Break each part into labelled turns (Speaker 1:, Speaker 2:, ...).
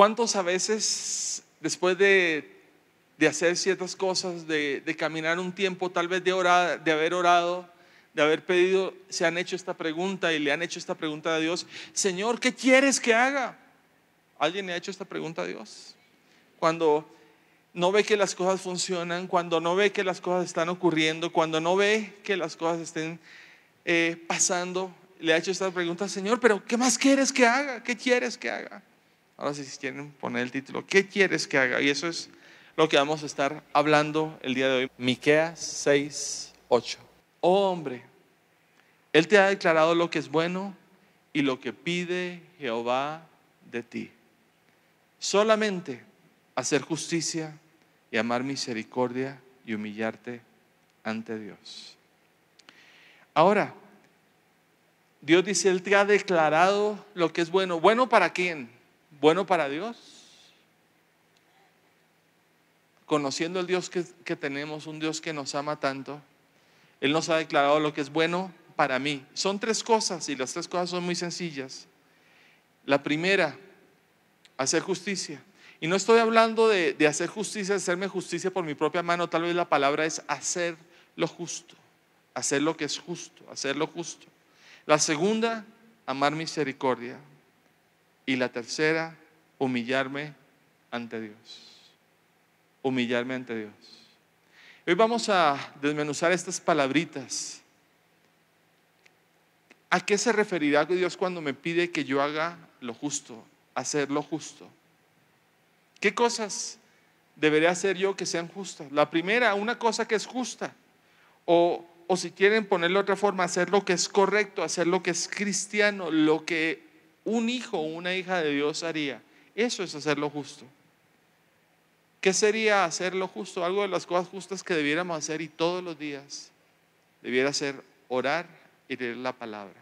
Speaker 1: ¿Cuántos a veces, después de, hacer ciertas cosas, de, caminar un tiempo, tal vez de, orar, de haber orado, de haber pedido, se han hecho esta pregunta y le han hecho esta pregunta a Dios, Señor, ¿qué quieres que haga? ¿Alguien le ha hecho esta pregunta a Dios? Cuando no ve que las cosas funcionan, cuando no ve que las cosas están ocurriendo, cuando no ve que las cosas estén eh, pasando, le ha hecho esta pregunta, Señor, pero ¿qué más quieres que haga? ¿Qué quieres que haga? Ahora si quieren poner el título, ¿qué quieres que haga? Y eso es lo que vamos a estar hablando el día de hoy. Miqueas 6, 8. Oh hombre, él te ha declarado lo que es bueno y lo que pide Jehová de ti. Solamente hacer justicia y amar misericordia y humillarte ante Dios. Ahora, Dios dice, Él te ha declarado lo que es bueno. ¿Bueno para quién? bueno para Dios. Conociendo el Dios que, tenemos, un Dios que nos ama tanto, Él nos ha declarado lo que es bueno para mí. Son tres cosas y las tres cosas son muy sencillas. La primera, hacer justicia. Y no estoy hablando de, de, hacer justicia, de hacerme justicia por mi propia mano, tal vez la palabra es hacer lo justo, hacer lo que es justo, hacer lo justo. La segunda, amar misericordia. Y la tercera, humillarme ante Dios. Humillarme ante Dios. Hoy vamos a desmenuzar estas palabritas. ¿A qué se referirá Dios cuando me pide que yo haga lo justo, hacer lo justo? ¿Qué cosas debería hacer yo que sean justas? La primera, una cosa que es justa. O, si quieren ponerlo otra forma, hacer lo que es correcto, hacer lo que es cristiano, lo que un hijo o una hija de Dios haría. Eso es hacerlo justo. ¿Qué sería hacerlo justo? Algo de las cosas justas que debiéramos hacer y todos los días debiera ser orar y leer la palabra.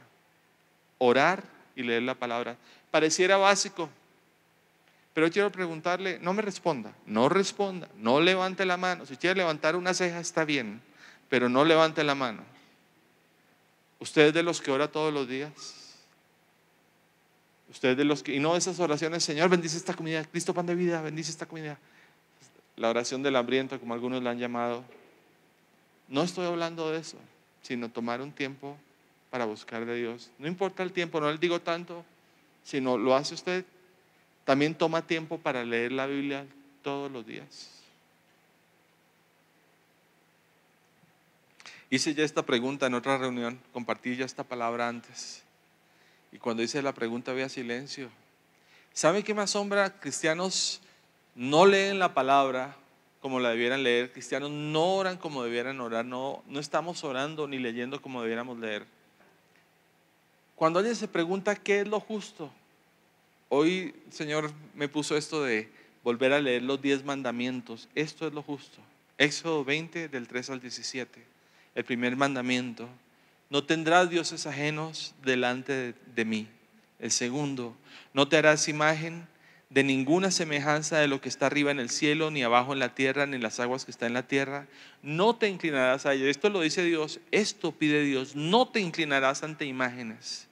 Speaker 1: Orar y leer la palabra. Pareciera básico, pero quiero preguntarle, no me responda, no responda, no levante la mano. Si quiere levantar una ceja está bien, pero no levante la mano. ¿Usted es de los que ora todos los días? Usted de los que, y no esas oraciones, Señor, bendice esta comunidad, Cristo pan de vida, bendice esta comunidad. La oración del hambriento, como algunos la han llamado. No estoy hablando de eso, sino tomar un tiempo para buscar de Dios. No importa el tiempo, no le digo tanto, sino lo hace usted. También toma tiempo para leer la Biblia todos los días. Hice ya esta pregunta en otra reunión, compartí ya esta palabra antes. Y cuando hice la pregunta había silencio. ¿Sabe qué me asombra? Cristianos no leen la palabra como la debieran leer, cristianos no oran como debieran orar, no, no estamos orando ni leyendo como debiéramos leer. Cuando alguien se pregunta qué es lo justo, hoy Señor me puso esto de volver a leer los diez mandamientos, esto es lo justo. Éxodo 20 del 3 al 17, el primer mandamiento no tendrás dioses ajenos delante de, mí. El segundo, no te harás imagen de ninguna semejanza de lo que está arriba en el cielo, ni abajo en la tierra, ni en las aguas que están en la tierra. No te inclinarás a ello. Esto lo dice Dios, esto pide Dios. No te inclinarás ante imágenes,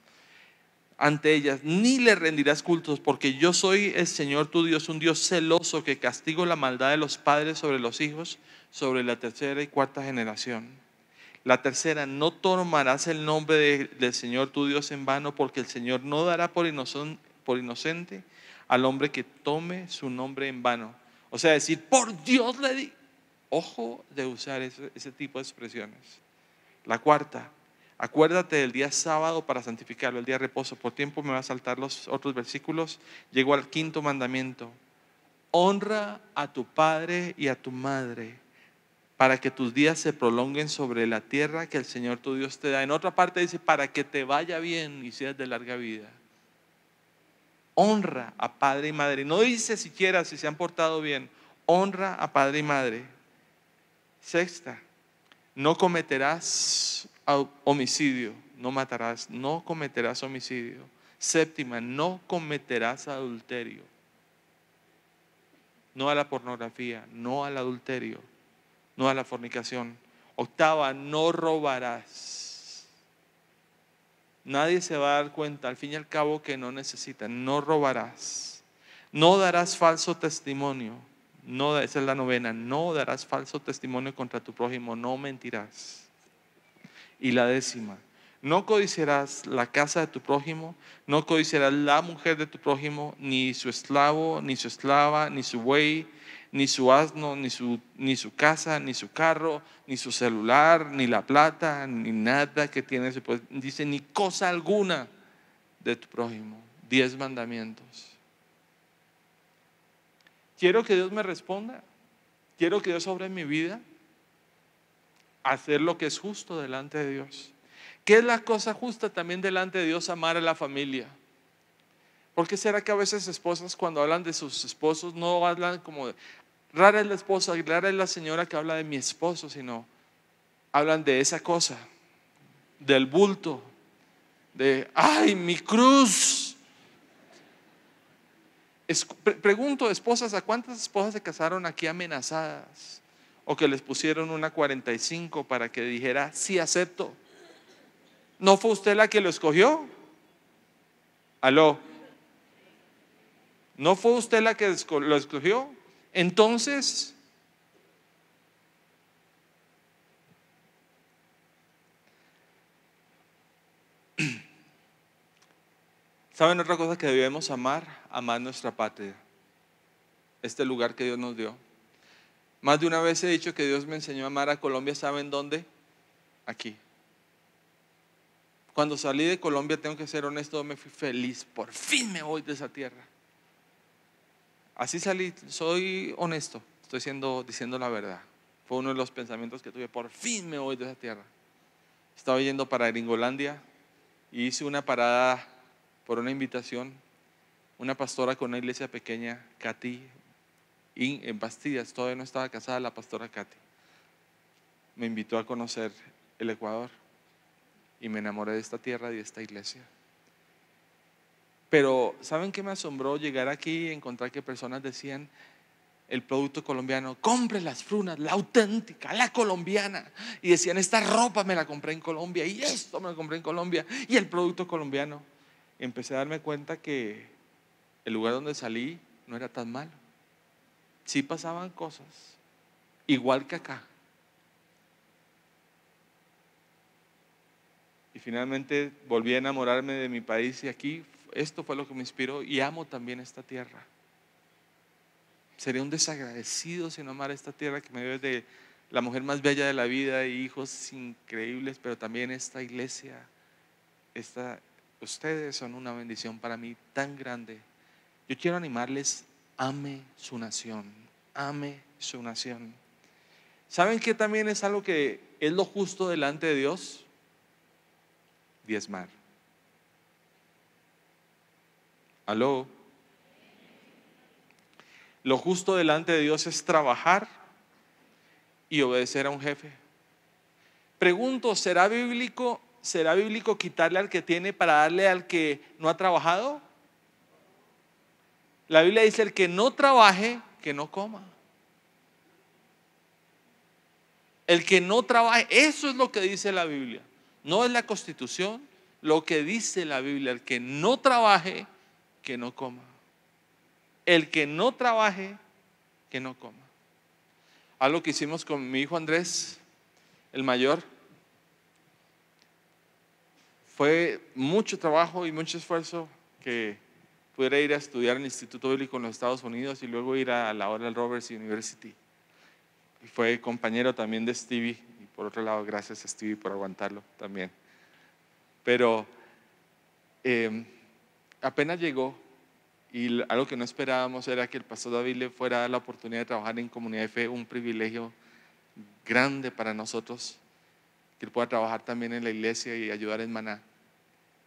Speaker 1: ante ellas, ni le rendirás cultos, porque yo soy el Señor tu Dios, un Dios celoso que castigo la maldad de los padres sobre los hijos, sobre la tercera y cuarta generación. La tercera, no tomarás el nombre del Señor tu Dios en vano, porque el Señor no dará por, inocente al hombre que tome su nombre en vano. O sea, decir, por Dios le di. Ojo de usar ese, ese tipo de expresiones. La cuarta, acuérdate del día sábado para santificarlo, el día de reposo. Por tiempo me va a saltar los otros versículos. Llego al quinto mandamiento. Honra a tu padre y a tu madre para que tus días se prolonguen sobre la tierra que el Señor tu Dios te da. En otra parte dice, para que te vaya bien y seas de larga vida. Honra a padre y madre. No dice siquiera si se han portado bien. Honra a padre y madre. Sexta, no cometerás homicidio. No matarás. No cometerás homicidio. Séptima, no cometerás adulterio. No a la pornografía, no al adulterio no a la fornicación. Octava, no robarás. Nadie se va a dar cuenta, al fin y al cabo, que no necesita. No robarás. No darás falso testimonio. No, esa es la novena. No darás falso testimonio contra tu prójimo. No mentirás. Y la décima. No codiciarás la casa de tu prójimo, no codiciarás la mujer de tu prójimo, ni su esclavo, ni su esclava, ni su buey, ni su asno, ni su, casa, ni su carro, ni su celular, ni la plata, ni nada que tiene. Dice, ni cosa alguna de tu prójimo. Diez mandamientos. Quiero que Dios me responda. Quiero que Dios sobre mi vida. Hacer lo que es justo delante de Dios. ¿Qué es la cosa justa también delante de Dios? Amar a la familia. ¿Por qué será que a veces esposas cuando hablan de sus esposos no hablan como de, rara es la esposa, rara es la señora que habla de mi esposo, sino hablan de esa cosa, del bulto, de, ay, mi cruz. pregunto, esposas, ¿a cuántas esposas se casaron aquí amenazadas? O que les pusieron una 45 para que dijera, sí acepto. ¿No fue usted la que lo escogió? Aló. ¿No fue usted la que lo escogió? Entonces, ¿saben otra cosa que debemos amar? Amar nuestra patria, este lugar que Dios nos dio. Más de una vez he dicho que Dios me enseñó a amar a Colombia, ¿saben dónde? Aquí. Cuando salí de Colombia, tengo que ser honesto, me fui feliz, por fin me voy de esa tierra. Así salí, soy honesto, estoy siendo, diciendo la verdad. Fue uno de los pensamientos que tuve, por fin me voy de esa tierra. Estaba yendo para Gringolandia y hice una parada por una invitación, una pastora con una iglesia pequeña, Katy, en Bastidas, todavía no estaba casada la pastora Katy. Me invitó a conocer el Ecuador y me enamoré de esta tierra y de esta iglesia. Pero ¿saben qué me asombró llegar aquí y encontrar que personas decían el producto colombiano, compre las frunas, la auténtica, la colombiana. Y decían, esta ropa me la compré en Colombia y esto me lo compré en Colombia y el producto colombiano. empecé a darme cuenta que el lugar donde salí no era tan malo. Sí pasaban cosas, igual que acá. Y finalmente volví a enamorarme de mi país y aquí esto fue lo que me inspiró y amo también esta tierra. Sería un desagradecido si no amara esta tierra que me dio desde la mujer más bella de la vida y hijos increíbles, pero también esta iglesia, ustedes son una bendición para mí tan grande. Yo quiero animarles, ame su nación, ame su nación. ¿Saben qué también es algo que es lo justo delante de Dios? Diezmar. Aló. Lo justo delante de Dios es trabajar y obedecer a un jefe. Pregunto, ¿será bíblico, será bíblico quitarle al que tiene para darle al que no ha trabajado? La Biblia dice el que no trabaje, que no coma. El que no trabaje, eso es lo que dice la Biblia. No es la constitución, lo que dice la Biblia. El que no trabaje, que no coma. El que no trabaje, que no coma. Algo que hicimos con mi hijo Andrés, el mayor, fue mucho trabajo y mucho esfuerzo que pudiera ir a estudiar en el Instituto Bíblico en los Estados Unidos y luego ir a la Oral Roberts University. Y fue compañero también de Stevie. Y por otro lado, gracias a Stevie por aguantarlo también. Pero em, apenas llegó y algo que no esperábamos era que el pastor David le fuera la oportunidad de trabajar en comunidad de fe, un privilegio grande para nosotros, que él pueda trabajar también en la iglesia y ayudar en Maná.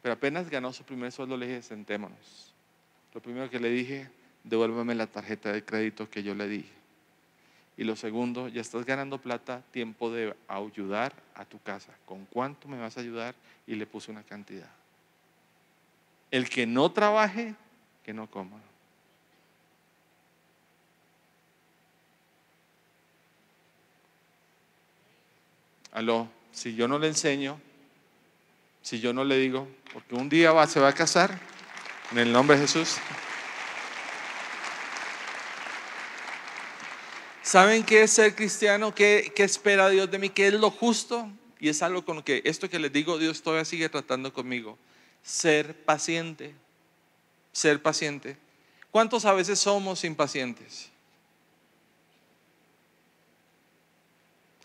Speaker 1: Pero apenas ganó su primer sueldo, le dije, sentémonos. Lo primero que le dije, devuélvame la tarjeta de crédito que yo le di. Y lo segundo, ya estás ganando plata, tiempo de ayudar a tu casa. ¿Con cuánto me vas a ayudar? Y le puse una cantidad el que no trabaje, que no coma. Aló, si yo no le enseño, si yo no le digo, porque un día va, se va a casar, en el nombre de Jesús. ¿Saben qué es ser cristiano? ¿Qué, ¿Qué, espera Dios de mí? ¿Qué es lo justo? Y es algo con lo que esto que les digo, Dios todavía sigue tratando conmigo ser paciente, ser paciente. ¿Cuántos a veces somos impacientes?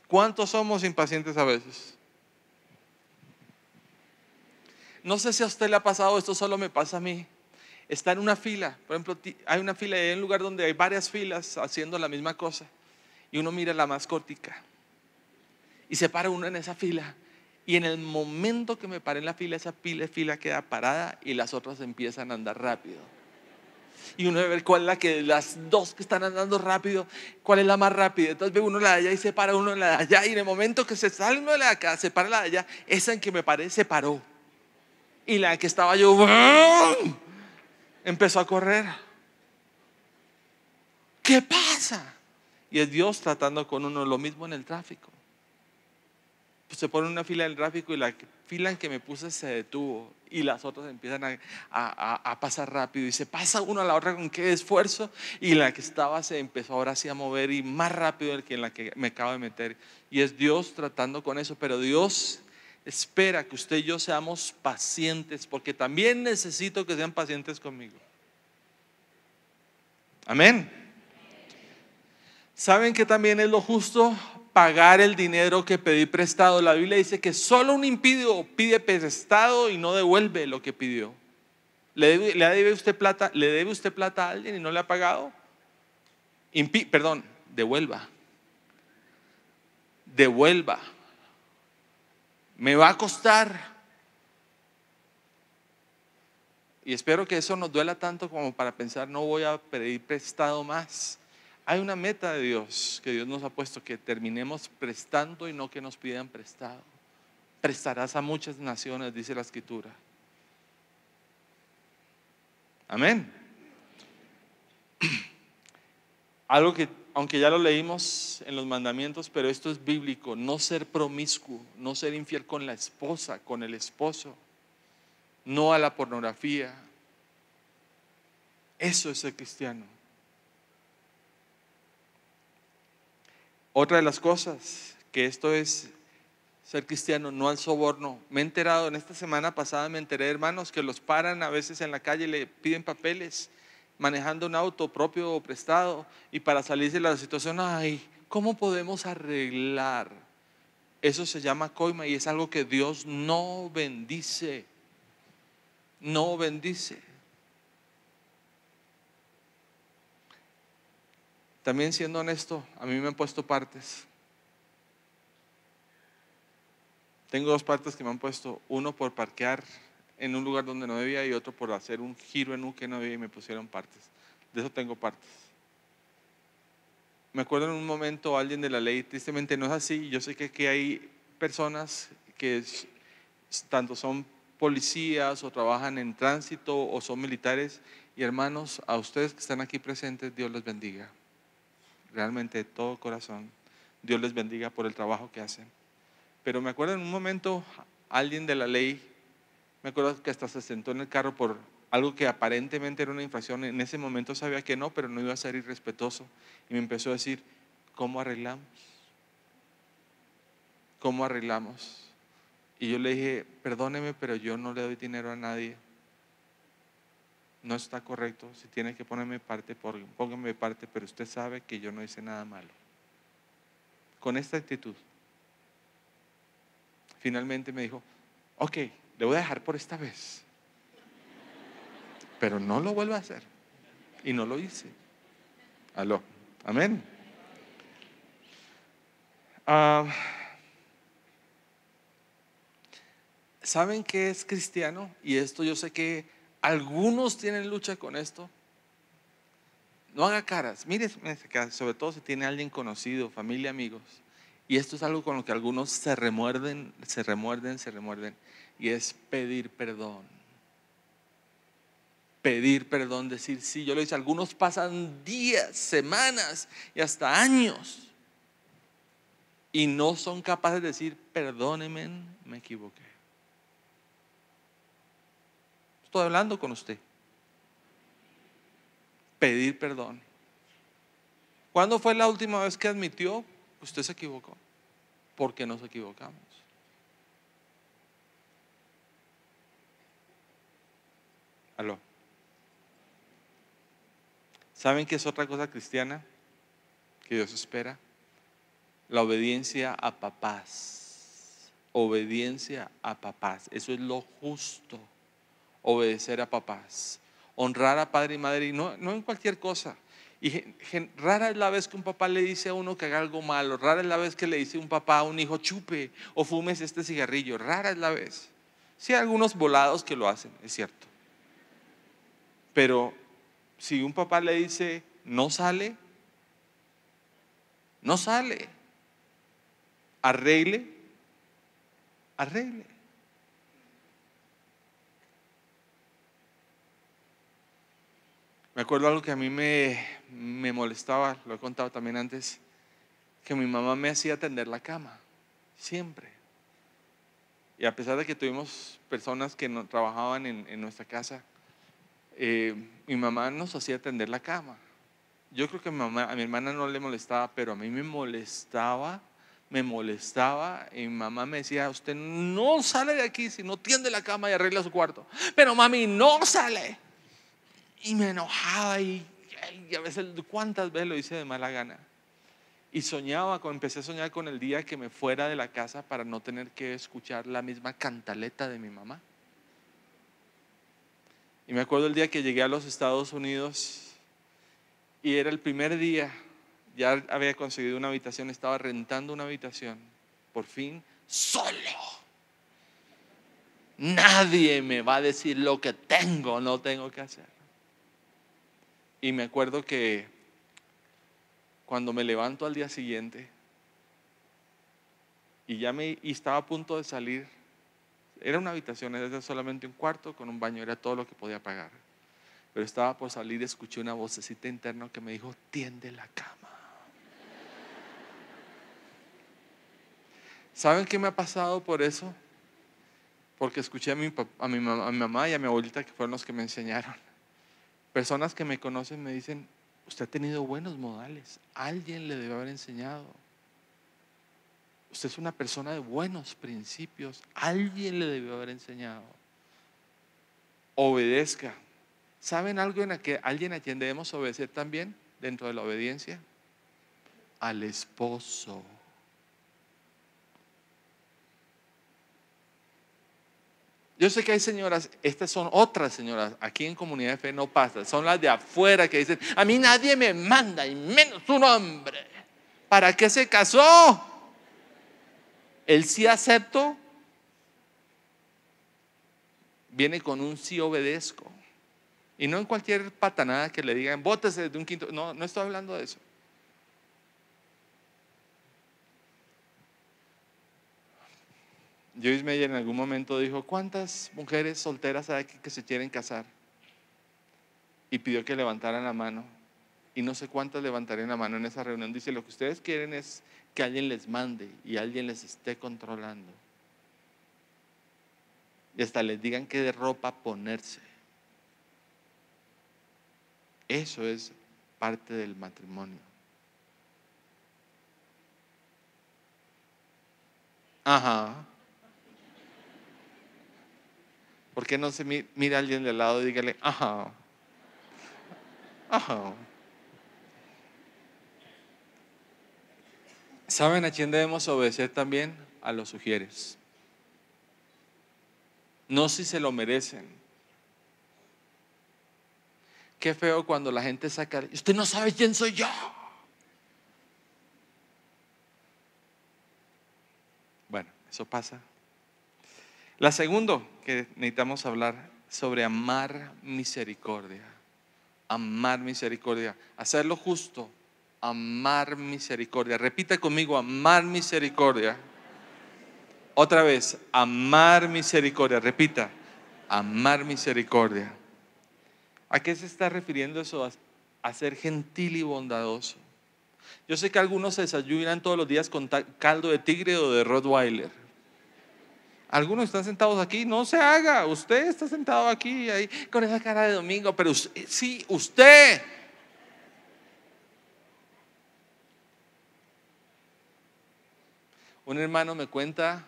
Speaker 1: ¿Cuántos somos impacientes a veces? No sé si a usted le ha pasado, esto solo me pasa a mí. Está en una fila, por ejemplo, hay una fila, hay un lugar donde hay varias filas haciendo la misma cosa y uno mira la más y se para uno en esa fila y en el momento que me paré en la fila, esa fila, queda parada y las otras empiezan a andar rápido. Y uno debe ver cuál es la que, las dos que están andando rápido, cuál es la más rápida. Entonces ve uno la de allá y se para uno la de allá. Y en el momento que se sale uno de la de acá, se para la de allá, esa en que me paré se paró. Y la que estaba yo, empezó a correr. ¿Qué pasa? Y es Dios tratando con uno lo mismo en el tráfico. Pues, se pone una fila en el gráfico y la fila en que me puse se detuvo y las otras empiezan a, pasar rápido y se pasa una a la otra con qué esfuerzo y la que estaba se empezó ahora sí a mover y más rápido que en la que me acabo de meter y es Dios tratando con eso, pero Dios espera que usted y yo seamos pacientes porque también necesito que sean pacientes conmigo. Amén. ¿Saben que también es lo justo pagar el dinero que pedí prestado. La Biblia dice que solo un impío pide prestado y no devuelve lo que pidió. ¿Le debe, usted plata, ¿Le debe usted plata a alguien y no le ha pagado? perdón, devuelva. Devuelva. Me va a costar. Y espero que eso nos duela tanto como para pensar, no voy a pedir prestado más hay una meta de Dios que Dios nos ha puesto que terminemos prestando y no que nos pidan prestado. Prestarás a muchas naciones, dice la escritura. Amén. Algo que, aunque ya lo leímos en los mandamientos, pero esto es bíblico, no ser promiscuo, no ser infiel con la esposa, con el esposo, no a la pornografía. Eso es el cristiano. Otra de las cosas que esto es ser cristiano, no al soborno. Me he enterado, en esta semana pasada me enteré, hermanos, que los paran a veces en la calle, le piden papeles, manejando un auto propio o prestado, y para salirse de la situación, ay, ¿cómo podemos arreglar? Eso se llama coima y es algo que Dios no bendice. No bendice. También siendo honesto, a mí me han puesto partes. Tengo dos partes que me han puesto, uno por parquear en un lugar donde no debía y otro por hacer un giro en un que no debía y me pusieron partes. De eso tengo partes. Me acuerdo en un momento alguien de la ley, tristemente no es así, yo sé que aquí hay personas que tanto son policías o trabajan en tránsito o son militares y hermanos, a ustedes que están aquí presentes, Dios les bendiga realmente de todo corazón. Dios les bendiga por el trabajo que hacen. Pero me acuerdo en un momento, alguien de la ley, me acuerdo que hasta se sentó en el carro por algo que aparentemente era una infracción. En ese momento sabía que no, pero no iba a ser irrespetuoso. Y me empezó a decir, ¿cómo arreglamos? ¿Cómo arreglamos? Y yo le dije, perdóneme, pero yo no le doy dinero a nadie no está correcto, si tiene que ponerme parte, póngame parte, pero usted sabe que yo no hice nada malo. Con esta actitud, finalmente me dijo, ok, le voy a dejar por esta vez, pero no lo vuelva a hacer. Y no lo hice. Aló, amén. Ah, ¿Saben que es cristiano? Y esto yo sé que algunos tienen lucha con esto. No haga caras. Mire, sobre todo si tiene alguien conocido, familia, amigos. Y esto es algo con lo que algunos se remuerden, se remuerden, se remuerden. Y es pedir perdón. Pedir perdón, decir sí. Yo le hice algunos pasan días, semanas y hasta años. Y no son capaces de decir, perdónenme, me equivoqué hablando con usted. Pedir perdón. ¿Cuándo fue la última vez que admitió? Usted se equivocó. Porque nos equivocamos. Aló. ¿Saben qué es otra cosa cristiana que Dios espera? La obediencia a papás. Obediencia a papás. Eso es lo justo obedecer a papás, honrar a padre y madre, y no, en cualquier cosa. Y rara es la vez que un papá le dice a uno que haga algo malo, rara es la vez que le dice un papá a un hijo, chupe o fumes este cigarrillo, rara es la vez. Sí hay algunos volados que lo hacen, es cierto. Pero si un papá le dice, no sale, no sale, arregle, arregle. Me acuerdo algo que a mí me, molestaba, lo he contado también antes, que mi mamá me hacía tender la cama, siempre. Y a pesar de que tuvimos personas que no, trabajaban en, nuestra casa, eh, mi mamá nos hacía tender la cama. Yo creo que mi, mamá, a mi hermana no le molestaba, pero a mí me molestaba, me molestaba. Y mi mamá me decía, usted no sale de aquí si no tiende la cama y arregla su cuarto. Pero mami, no sale y me enojaba y, a veces cuántas veces lo hice de mala gana. Y soñaba, empecé a soñar con el día que me fuera de la casa para no tener que escuchar la misma cantaleta de mi mamá. Y me acuerdo el día que llegué a los Estados Unidos y era el primer día, ya había conseguido una habitación, estaba rentando una habitación, por fin, solo. Nadie me va a decir lo que tengo o no tengo que hacer. Y me acuerdo que cuando me levanto al día siguiente y ya me estaba a punto de salir, era una habitación, era solamente un cuarto con un baño, era todo lo que podía pagar. Pero estaba por salir, y escuché una vocecita interna que me dijo, tiende la cama. ¿Saben qué me ha pasado por eso? Porque escuché a a mi, a mi mamá y a mi abuelita que fueron los que me enseñaron. Personas que me conocen me dicen, usted ha tenido buenos modales, alguien le debe haber enseñado. Usted es una persona de buenos principios, alguien le debió haber enseñado. Obedezca. ¿Saben algo en que alguien a quien debemos obedecer también dentro de la obediencia? Al esposo. Yo sé que hay señoras, estas son otras señoras, aquí en Comunidad de Fe no pasa, son las de afuera que dicen, a mí nadie me manda, y menos un hombre. ¿Para qué se casó? El sí acepto viene con un sí obedezco. Y no en cualquier patanada que le digan, bótese de un quinto. No, no estoy hablando de eso. Joyce Meyer en algún momento dijo, ¿cuántas mujeres solteras hay que se quieren casar? Y pidió que levantaran la mano. Y no sé cuántas levantarían la mano en esa reunión. Dice, lo que ustedes quieren es que alguien les mande y alguien les esté controlando. Y hasta les digan qué de ropa ponerse. Eso es parte del matrimonio. Ajá. ¿Por qué no se mira a alguien de lado y dígale, ajá, ajá? ¿Saben a quién debemos obedecer también? A los sugieres. No si se lo merecen. Qué feo cuando la gente saca, usted no sabe quién soy yo. Bueno, eso pasa la segunda que necesitamos hablar sobre amar misericordia. Amar misericordia. Hacer lo justo. Amar misericordia. Repita conmigo, amar misericordia. Otra vez, amar misericordia. Repita, amar misericordia. ¿A qué se está refiriendo eso? A ser gentil y bondadoso. Yo sé que algunos se desayunan todos los días con caldo de tigre o de Rottweiler algunos están sentados aquí, no se haga. Usted está sentado aquí ahí, con esa cara de domingo, pero eh, sí, usted. Un hermano me cuenta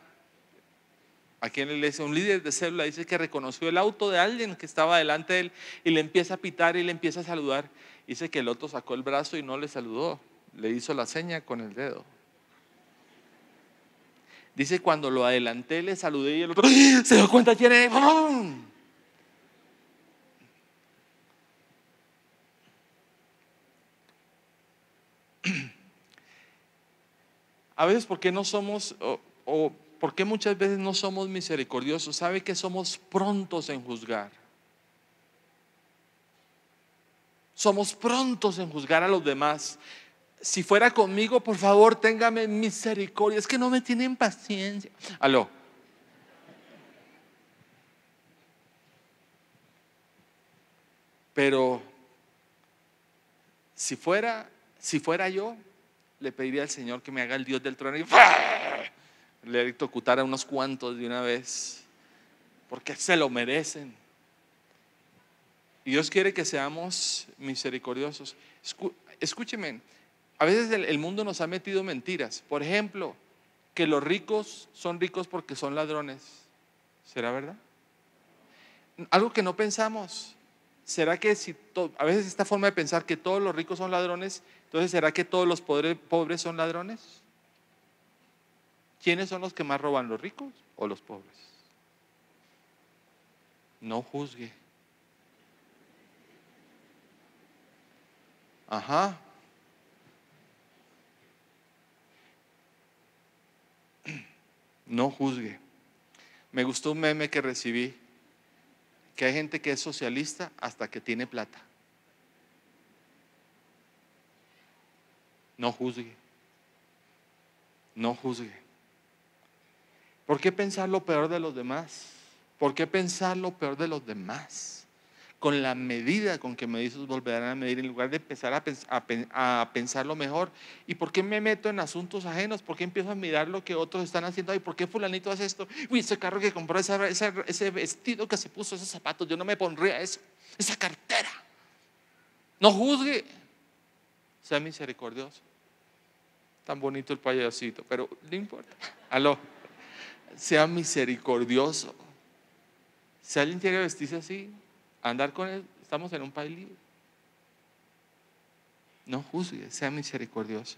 Speaker 1: aquí en la iglesia, un líder de célula dice que reconoció el auto de alguien que estaba delante de él y le empieza a pitar y le empieza a saludar. Dice que el otro sacó el brazo y no le saludó, le hizo la seña con el dedo. Dice, cuando lo adelanté, le saludé y el otro, ¡Ah!, se dio cuenta quién A veces, ¿por qué no somos, o, porque por qué muchas veces no somos misericordiosos? ¿Sabe que somos prontos en juzgar? Somos prontos en juzgar a los demás si fuera conmigo, por favor, téngame misericordia. Es que no me tienen paciencia. Aló. Pero si fuera, si fuera yo, le pediría al Señor que me haga el Dios del trono y le a unos cuantos de una vez, porque se lo merecen. Y Dios quiere que seamos misericordiosos. escúcheme, a veces el, mundo nos ha metido mentiras. Por ejemplo, que los ricos son ricos porque son ladrones. ¿Será verdad? Algo que no pensamos. ¿Será que si a veces esta forma de pensar que todos los ricos son ladrones, entonces será que todos los pobres son ladrones? ¿Quiénes son los que más roban, los ricos o los pobres? No juzgue. Ajá. no juzgue. Me gustó un meme que recibí, que hay gente que es socialista hasta que tiene plata. No juzgue, no juzgue. ¿Por qué pensar lo peor de los demás? ¿Por qué pensar lo peor de los demás? con la medida con que me dices volverán a medir, en lugar de empezar a, a, pensarlo mejor. ¿Y por qué me meto en asuntos ajenos? ¿Por qué empiezo a mirar lo que otros están haciendo? ¿Y por qué fulanito hace esto? Uy, ese carro que compró, ese vestido que se puso, esos zapatos, yo no me pondría eso, esa cartera. No juzgue, sea misericordioso. Tan bonito el payasito, pero no importa. Aló, sea misericordioso. Si alguien quiere vestirse así, andar con él, estamos en un país libre. No juzgue, sea misericordioso.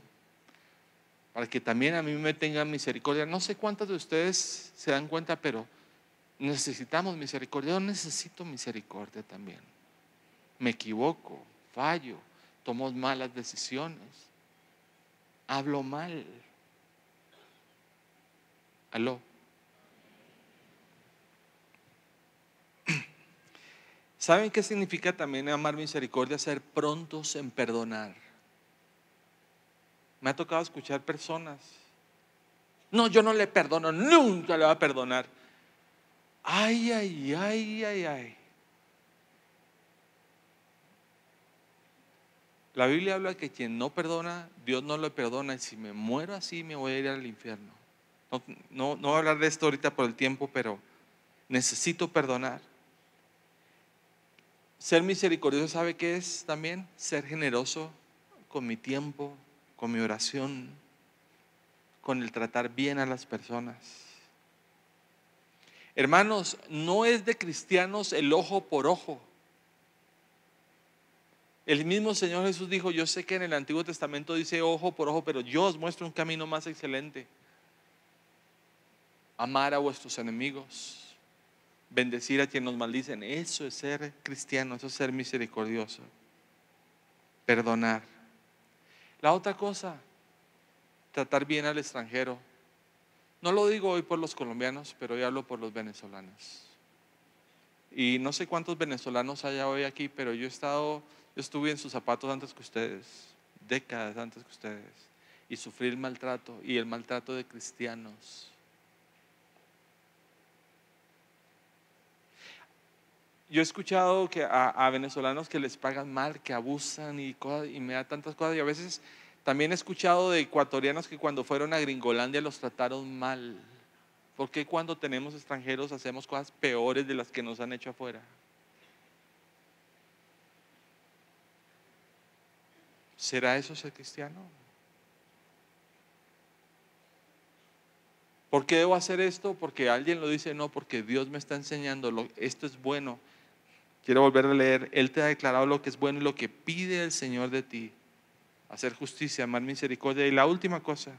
Speaker 1: Para que también a mí me tengan misericordia. No sé cuántos de ustedes se dan cuenta, pero necesitamos misericordia. Yo necesito misericordia también. Me equivoco, fallo, tomo malas decisiones, hablo mal. Aló. ¿Saben qué significa también amar misericordia? Ser prontos en perdonar. Me ha tocado escuchar personas. No, yo no le perdono, nunca le voy a perdonar. Ay, ay, ay, ay, ay. La Biblia habla que quien no perdona, Dios no le perdona. Y si me muero así, me voy a ir al infierno. No, no, no voy a hablar de esto ahorita por el tiempo, pero necesito perdonar. Ser misericordioso, ¿sabe qué es también? Ser generoso con mi tiempo, con mi oración, con el tratar bien a las personas. Hermanos, no es de cristianos el ojo por ojo. El mismo Señor Jesús dijo, yo sé que en el Antiguo Testamento dice ojo por ojo, pero yo os muestro un camino más excelente. Amar a vuestros enemigos bendecir a quien nos maldicen. Eso es ser cristiano, eso es ser misericordioso. Perdonar. La otra cosa, tratar bien al extranjero. No lo digo hoy por los colombianos, pero hoy hablo por los venezolanos. Y no sé cuántos venezolanos haya hoy aquí, pero yo he estado, yo estuve en sus zapatos antes que ustedes, décadas antes que ustedes, y sufrí el maltrato y el maltrato de cristianos Yo he escuchado que a, venezolanos que les pagan mal, que abusan y, y me da tantas cosas. Y a veces también he escuchado de ecuatorianos que cuando fueron a Gringolandia los trataron mal. ¿Por qué cuando tenemos extranjeros hacemos cosas peores de las que nos han hecho afuera? ¿Será eso ser cristiano? ¿Por qué debo hacer esto? Porque alguien lo dice, no, porque Dios me está enseñando, esto es bueno Quiero volver a leer, Él te ha declarado lo que es bueno y lo que pide el Señor de ti. Hacer justicia, amar misericordia y la última cosa,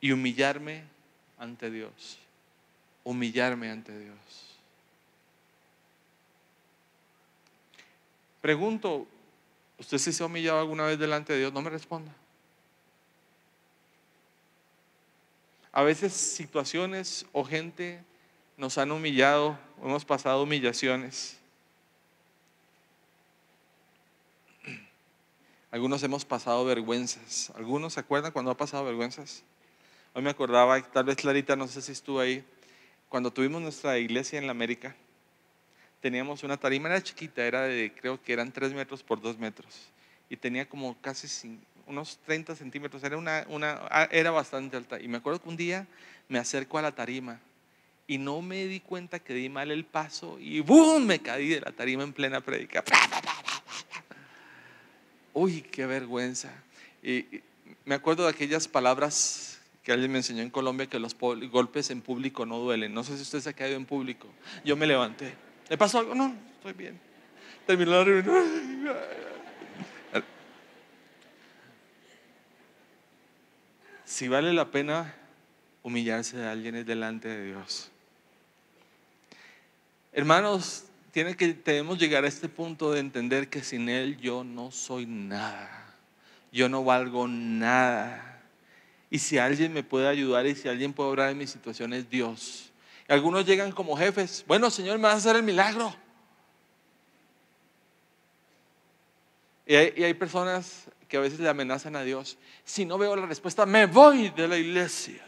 Speaker 1: y humillarme ante Dios. Humillarme ante Dios. Pregunto, ¿usted se ha humillado alguna vez delante de Dios? No me responda. A veces situaciones o gente nos han humillado, hemos pasado humillaciones. Algunos hemos pasado vergüenzas. ¿Algunos se acuerdan cuando ha pasado vergüenzas? Hoy me acordaba, tal vez Clarita, no sé si estuvo ahí, cuando tuvimos nuestra iglesia en la América, teníamos una tarima, era chiquita, era de, creo que eran 3 metros por 2 metros, y tenía como casi unos 30 centímetros, era, una, una, ah, era bastante alta. Y me acuerdo que un día me acerco a la tarima y no me di cuenta que di mal el paso y ¡boom! Me caí de la tarima en plena predica uy, qué vergüenza. Y me acuerdo de aquellas palabras que alguien me enseñó en Colombia que los golpes en público no duelen. No sé si usted se ha caído en público. Yo me levanté. ¿Le pasó algo? No, estoy bien. Terminó la reunión. Si vale la pena humillarse de alguien es delante de Dios. Hermanos, tiene que, llegar a este punto de entender que sin Él yo no soy nada, yo no valgo nada. Y si alguien me puede ayudar y si alguien puede obrar en mi situación es Dios. algunos llegan como jefes, bueno Señor, me vas a hacer el milagro. y hay personas que a veces le amenazan a Dios, si no veo la respuesta, me voy de la iglesia.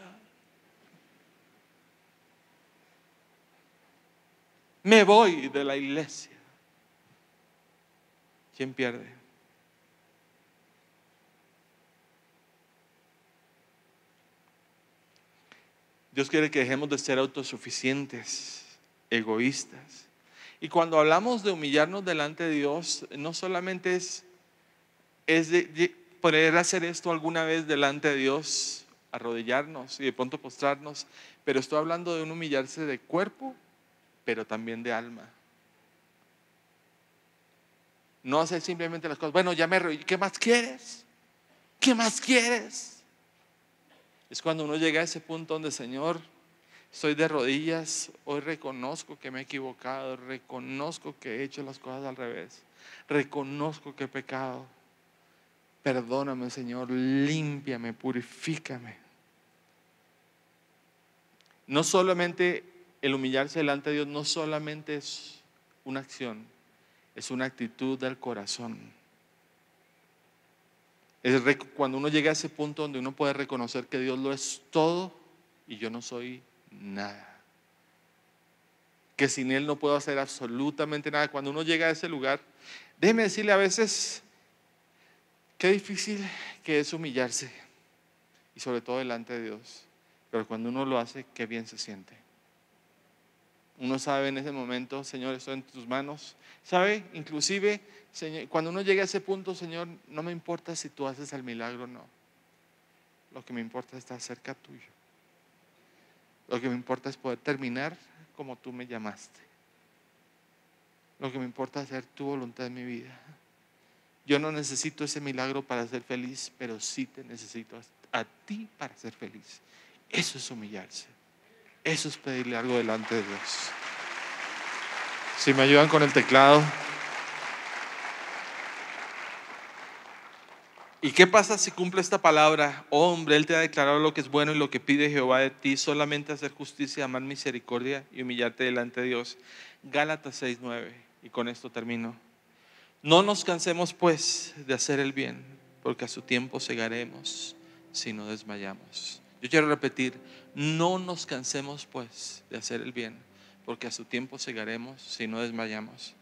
Speaker 1: me voy de la iglesia. ¿Quién pierde? Dios quiere que dejemos de ser autosuficientes, egoístas. Y cuando hablamos de humillarnos delante de Dios, no solamente es, de, poder hacer esto alguna vez delante de Dios, arrodillarnos y de pronto postrarnos, pero estoy hablando de un humillarse de cuerpo, pero también de alma. No hacer simplemente las cosas, bueno, ya me reí, ¿qué más quieres? ¿Qué más quieres? Es cuando uno llega a ese punto donde, Señor, estoy de rodillas, hoy reconozco que me he equivocado, reconozco que he hecho las cosas al revés, reconozco que he pecado. Perdóname, Señor, límpiame, purifícame. No solamente el humillarse delante de Dios no solamente es una acción, es una actitud del corazón. Es cuando uno llega a ese punto donde uno puede reconocer que Dios lo es todo y yo no soy nada. Que sin Él no puedo hacer absolutamente nada. Cuando uno llega a ese lugar, déjeme decirle a veces qué difícil que es humillarse. Y sobre todo delante de Dios. Pero cuando uno lo hace, qué bien se siente. Uno sabe en ese momento, Señor, estoy en tus manos. ¿Sabe? Inclusive, cuando uno llega a ese punto, Señor, no me importa si tú haces el milagro o no. Lo que me importa es estar cerca tuyo. Lo que me importa es poder terminar como tú me llamaste. Lo que me importa es hacer tu voluntad en mi vida. Yo no necesito ese milagro para ser feliz, pero sí te necesito a ti para ser feliz. Eso es humillarse. Eso es pedirle algo delante de Dios. Si me ayudan con el teclado. ¿Y qué pasa si cumple esta palabra? Oh, hombre, Él te ha declarado lo que es bueno y lo que pide Jehová de ti, solamente hacer justicia, amar misericordia y humillarte delante de Dios. Gálatas 6:9. Y con esto termino. No nos cansemos pues de hacer el bien, porque a su tiempo segaremos si no desmayamos. Yo quiero repetir, no nos cansemos pues de hacer el bien, porque a su tiempo llegaremos si no desmayamos.